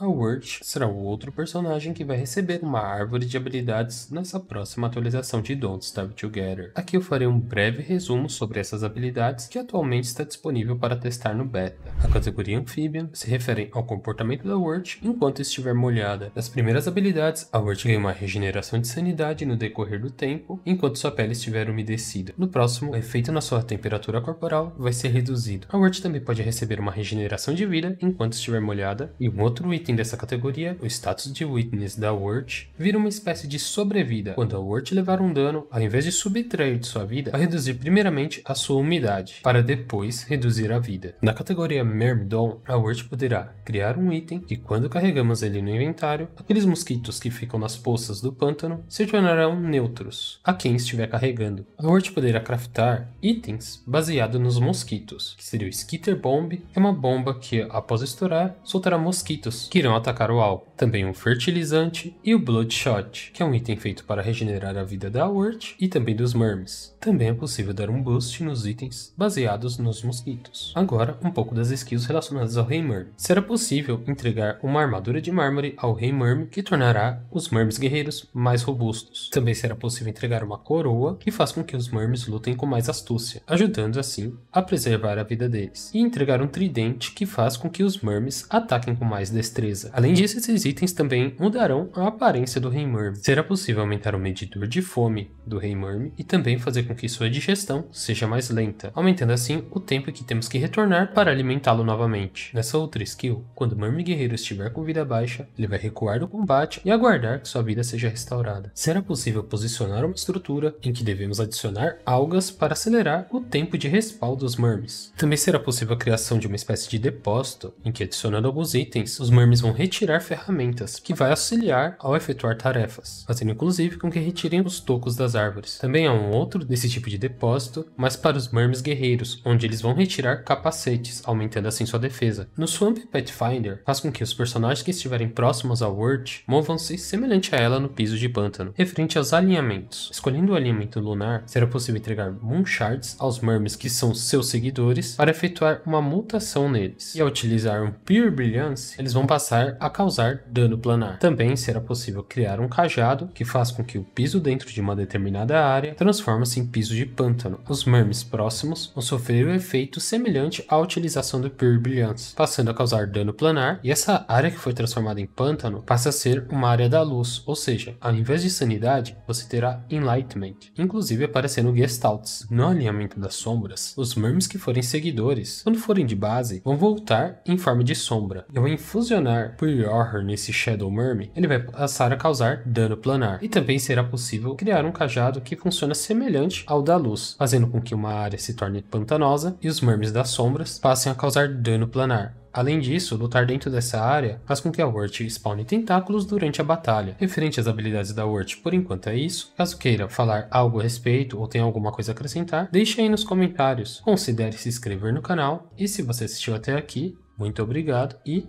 A Wurt será o outro personagem que vai receber uma árvore de habilidades nessa próxima atualização de Don't Starve Together. Aqui eu farei um breve resumo sobre essas habilidades que atualmente está disponível para testar no beta. A categoria Amphibian se refere ao comportamento da Wurt enquanto estiver molhada. Nas primeiras habilidades, a Wurt ganha uma regeneração de sanidade no decorrer do tempo, enquanto sua pele estiver umedecida. No próximo, o efeito na sua temperatura corporal vai ser reduzido. A Wurt também pode receber uma regeneração de vida enquanto estiver molhada, e um outro item fim dessa categoria, o status de Witness da Wurt vira uma espécie de sobrevida, quando a Wurt levar um dano, ao invés de subtrair de sua vida, vai reduzir primeiramente a sua umidade, para depois reduzir a vida. Na categoria Myrmidon, a Wurt poderá criar um item que, quando carregamos ele no inventário, aqueles mosquitos que ficam nas poças do pântano se tornarão neutros a quem estiver carregando. A Wurt poderá craftar itens baseado nos mosquitos, que seria o Skitter Bomb, que é uma bomba que, após estourar, soltará mosquitos que irão atacar o alvo. Também um fertilizante e o Bloodshot, que é um item feito para regenerar a vida da Wurt e também dos Mermes. Também é possível dar um boost nos itens baseados nos mosquitos. Agora, um pouco das skills relacionadas ao Rei Merm. Será possível entregar uma armadura de mármore ao Rei Merm, que tornará os Mermes guerreiros mais robustos. Também será possível entregar uma coroa, que faz com que os Mermes lutem com mais astúcia, ajudando assim a preservar a vida deles. E entregar um tridente, que faz com que os Mermes ataquem com mais destreza destreza. Além disso, esses itens também mudarão a aparência do Rei Murm. Será possível aumentar o medidor de fome do Rei Murm e também fazer com que sua digestão seja mais lenta, aumentando assim o tempo que temos que retornar para alimentá-lo novamente. Nessa outra skill, quando o Murm Guerreiro estiver com vida baixa, ele vai recuar do combate e aguardar que sua vida seja restaurada. Será possível posicionar uma estrutura em que devemos adicionar algas para acelerar o tempo de respaldo dos Murms. Também será possível a criação de uma espécie de depósito em que adicionando alguns itens, os Murms alarmes vão retirar ferramentas, que vai auxiliar ao efetuar tarefas, fazendo inclusive com que retirem os tocos das árvores. Também há um outro desse tipo de depósito, mas para os mermes guerreiros, onde eles vão retirar capacetes, aumentando assim sua defesa. No Swamp Pathfinder, faz com que os personagens que estiverem próximos ao Word movam-se semelhante a ela no piso de pântano. Referente aos alinhamentos, escolhendo o alinhamento lunar, será possível entregar Moon Shards aos mermes que são seus seguidores para efetuar uma mutação neles. E ao utilizar um Pure Brilliance, eles vão passar passar a causar dano planar. Também será possível criar um cajado que faz com que o piso dentro de uma determinada área transforma-se em piso de pântano. Os mermes próximos vão sofrer um efeito semelhante à utilização do Pure Brilliance, passando a causar dano planar, e essa área que foi transformada em pântano passa a ser uma área da luz, ou seja, ao invés de sanidade, você terá Enlightenment, inclusive aparecendo Gestalts. No alinhamento das sombras, os mermes que forem seguidores, quando forem de base, vão voltar em forma de sombra e vão infusionar planar por nesse Shadow Mermaid, ele vai passar a causar dano planar, e também será possível criar um cajado que funciona semelhante ao da luz, fazendo com que uma área se torne pantanosa e os mermes das sombras passem a causar dano planar. Além disso, lutar dentro dessa área faz com que a Wurt spawne tentáculos durante a batalha. Referente às habilidades da Wurt, por enquanto é isso. Caso queira falar algo a respeito ou tenha alguma coisa a acrescentar, deixe aí nos comentários. Considere se inscrever no canal e se você assistiu até aqui, muito obrigado e